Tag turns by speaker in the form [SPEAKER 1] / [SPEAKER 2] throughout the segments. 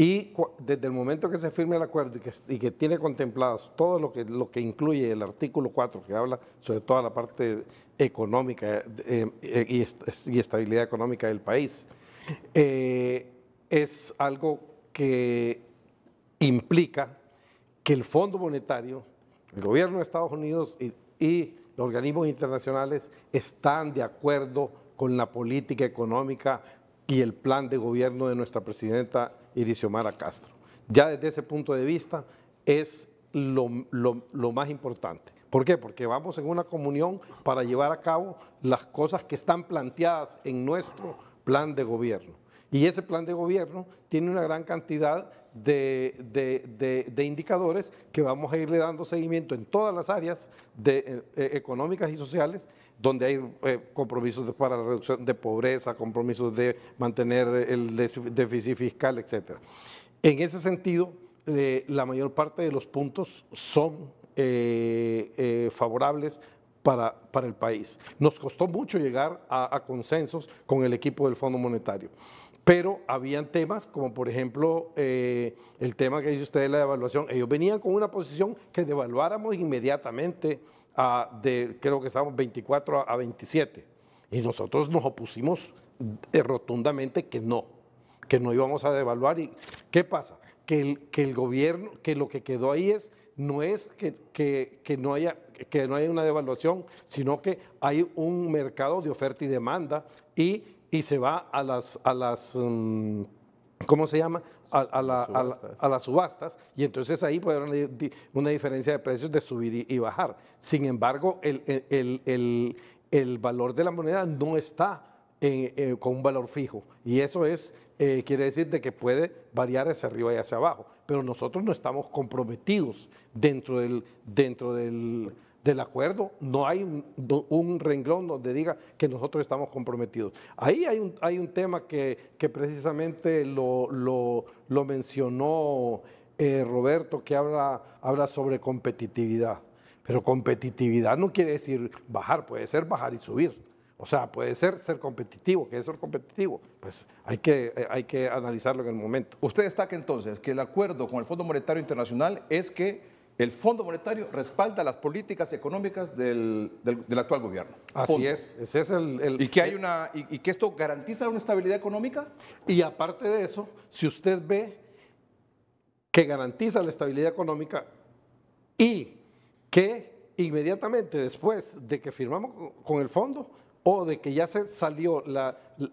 [SPEAKER 1] Y desde el momento que se firme el acuerdo y que, tiene contemplados todo lo que, lo que incluye el artículo 4, que habla sobre toda la parte económica eh, eh, y, estabilidad económica del país, eh, es algo que implica que el Fondo Monetario, el gobierno de Estados Unidos y, y los organismos internacionales están de acuerdo con la política económica y el plan de gobierno de nuestra presidenta Omar Castro. Ya desde ese punto de vista es lo, lo más importante. ¿Por qué? Porque vamos en una comunión para llevar a cabo las cosas que están planteadas en nuestro plan de gobierno. Y ese plan de gobierno tiene una gran cantidad de, indicadores que vamos a irle dando seguimiento en todas las áreas eh, eh, económicas y sociales donde hay eh, compromisos para la reducción de pobreza, compromisos de mantener el déficit fiscal, etc. En ese sentido, la mayor parte de los puntos son favorables para, el país. Nos costó mucho llegar a, a consensos con el equipo del Fondo Monetario pero habían temas como por ejemplo eh, el tema que dice usted de la devaluación. Ellos venían con una posición que devaluáramos inmediatamente de, creo que estábamos 24 a, 27, y nosotros nos opusimos eh, rotundamente que no, que no íbamos a devaluar. ¿Y qué pasa? Que el, que el gobierno, que lo que quedó ahí es, no es que, no haya que no haya una devaluación, sino que hay un mercado de oferta y demanda y y se va a las, a las mm, ¿cómo se llama? A, las subastas y entonces ahí puede haber una, diferencia de precios de subir y, bajar. Sin embargo, el, valor de la moneda no está eh, con un valor fijo y eso es, eh, quiere decir de que puede variar hacia arriba y hacia abajo, pero nosotros no estamos comprometidos dentro del, dentro del, del acuerdo, no hay un, renglón donde diga que nosotros estamos comprometidos. Ahí hay un, hay un tema que, que precisamente lo, mencionó eh, Roberto, que habla, habla sobre competitividad. Pero competitividad no quiere decir bajar, puede ser bajar y subir. O sea, puede ser ser competitivo, que es ser competitivo. Pues hay que, eh, hay que analizarlo en el momento. Usted destaca entonces que el acuerdo con el Fondo Monetario Internacional es que el Fondo Monetario respalda las políticas económicas del, actual gobierno. Así es, ese es el... ¿Y, que hay eh, una, y, esto garantiza una estabilidad económica? Y aparte de eso, si usted ve que garantiza la estabilidad económica y que inmediatamente después de que firmamos con el fondo o de que ya se salió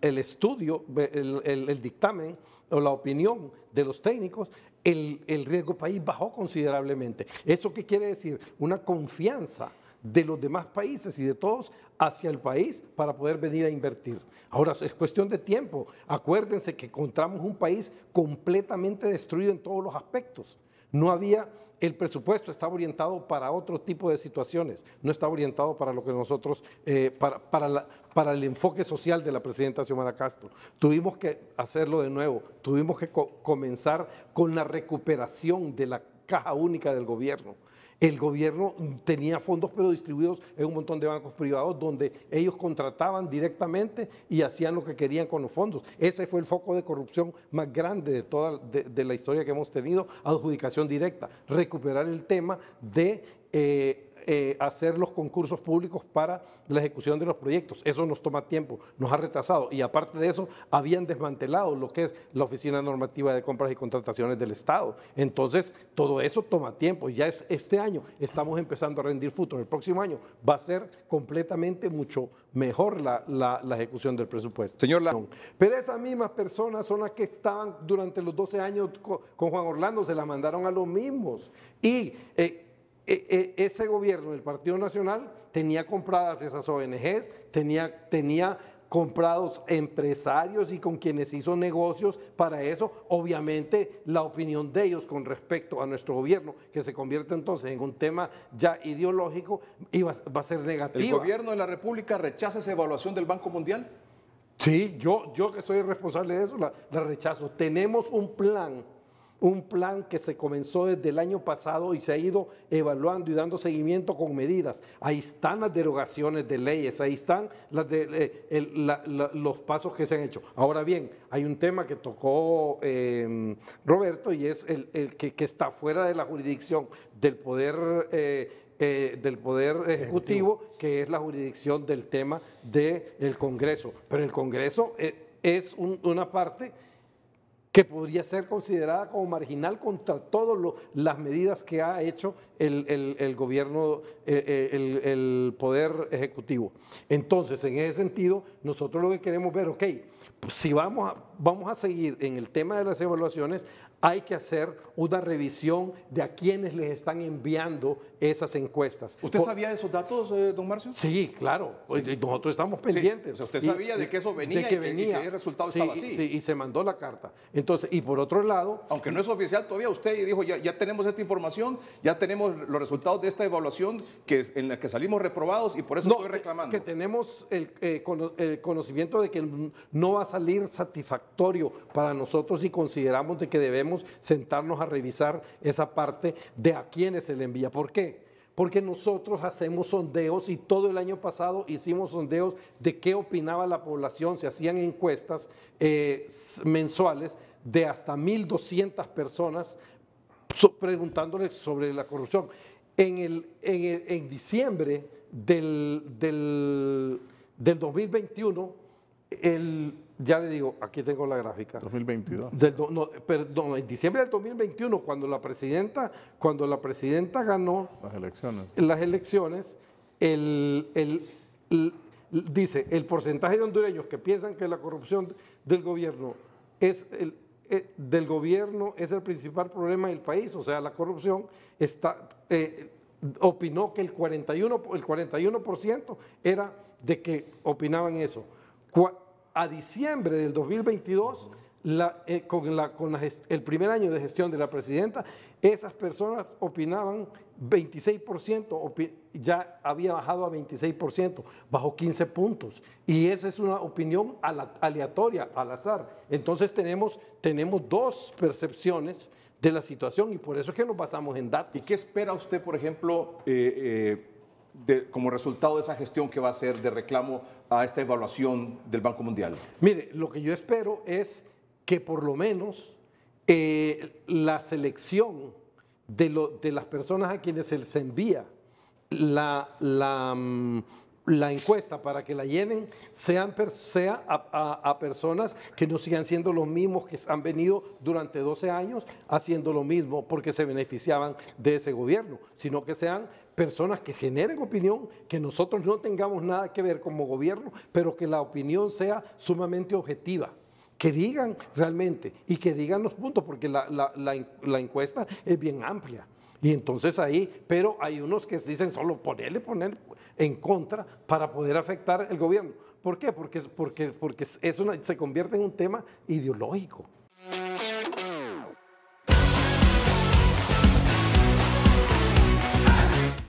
[SPEAKER 1] el estudio, el, el dictamen o la opinión de los técnicos, el, riesgo país bajó considerablemente. ¿Eso qué quiere decir? Una confianza de los demás países y de todos hacia el país para poder venir a invertir. Ahora es cuestión de tiempo. Acuérdense que encontramos un país completamente destruido en todos los aspectos. No había, el presupuesto estaba orientado para otro tipo de situaciones, no estaba orientado para lo que nosotros, eh, para, el enfoque social de la presidenta Xiomara Castro. Tuvimos que hacerlo de nuevo, tuvimos que comenzar con la recuperación de la caja única del gobierno el gobierno tenía fondos pero distribuidos en un montón de bancos privados donde ellos contrataban directamente y hacían lo que querían con los fondos. Ese fue el foco de corrupción más grande de toda de, la historia que hemos tenido, adjudicación directa, recuperar el tema de eh, eh, hacer los concursos públicos para la ejecución de los proyectos. Eso nos toma tiempo, nos ha retrasado. Y aparte de eso, habían desmantelado lo que es la Oficina Normativa de Compras y Contrataciones del Estado. Entonces, todo eso toma tiempo. Ya es este año estamos empezando a rendir frutos. El próximo año va a ser completamente mucho mejor la, ejecución del presupuesto. Señor Pero esas mismas personas son las que estaban durante los 12 años con, Juan Orlando, se las mandaron a los mismos. Y eh, e, e, ese gobierno del Partido Nacional tenía compradas esas ONGs, tenía, tenía comprados empresarios y con quienes hizo negocios para eso, obviamente la opinión de ellos con respecto a nuestro gobierno, que se convierte entonces en un tema ya ideológico, va, a ser negativo. ¿El gobierno de la República rechaza esa evaluación del Banco Mundial? Sí, yo, yo que soy responsable de eso, la rechazo. Tenemos un plan un plan que se comenzó desde el año pasado y se ha ido evaluando y dando seguimiento con medidas. Ahí están las derogaciones de leyes, ahí están eh, los pasos que se han hecho. Ahora bien, hay un tema que tocó em, Roberto y es el, que, está fuera de la jurisdicción del poder. Eh, eh, del Poder Ejecutivo, que es la jurisdicción del tema del Congreso. Pero el Congreso es una parte que podría ser considerada como marginal contra todas las medidas que ha hecho el, gobierno, eh, eh, el, el, poder ejecutivo. Entonces, en ese sentido, nosotros lo que queremos ver, ok, si vamos a, vamos a seguir en el tema de las evaluaciones, hay que hacer una revisión de a quienes les están enviando esas encuestas. ¿Usted sabía de esos datos, eh, don Marcio? Sí, claro. Nosotros estamos pendientes. usted sabía de que eso venía, de que venía. Que, y el resultado estaba así. Sí, y se mandó la carta. Entonces, y por otro lado... Aunque no es oficial todavía, usted dijo, ya, ya tenemos esta información, ya tenemos los resultados de esta evaluación que, en la que salimos reprobados y por eso estoy reclamando. Que tenemos el, eh, conocimiento de que no va salir satisfactorio para nosotros y consideramos que debemos sentarnos a revisar esa parte de a quiénes se le envía. ¿Por qué? porque nosotros hacemos sondeos y todo el año pasado hicimos sondeos de qué opinaba la población, se hacían encuestas eh, mensuales de hasta 1.200 personas preguntándoles sobre la corrupción. En, en, diciembre del 2021, el ya le digo, aquí tengo la gráfica. 2022. perdón, en diciembre del 2021, cuando la presidenta, cuando la presidenta ganó las elecciones, las elecciones dice, el porcentaje de hondureños que piensan que la corrupción del gobierno es el, eh, del gobierno es el principal problema del país, o sea, la corrupción está, eh, opinó que el 41%, el 41 era de que opinaban eso a diciembre del 2022, eh, con, el primer año de gestión de la presidenta, esas personas opinaban 26%, ya había bajado a 26%, bajo 15 puntos. Y esa es una opinión aleatoria, al azar. Entonces tenemos, tenemos dos percepciones de la situación y por eso es que nos basamos en datos. ¿Y qué espera usted, por ejemplo? Eh, eh, como resultado de esa gestión que va a ser de reclamo a esta evaluación del Banco Mundial? Mire, lo que yo espero es que por lo menos eh, la selección de, de, las personas a quienes se envía la, la mm, la encuesta para que la llenen sean sea a, personas que no sigan siendo los mismos que han venido durante 12 años haciendo lo mismo porque se beneficiaban de ese gobierno, sino que sean personas que generen opinión, que nosotros no tengamos nada que ver como gobierno, pero que la opinión sea sumamente objetiva que digan realmente y que digan los puntos, porque la, encuesta es bien amplia. Y entonces ahí, pero hay unos que dicen solo ponerle, poner en contra para poder afectar el gobierno. ¿Por qué? Porque, porque, porque es una, se convierte en un tema ideológico.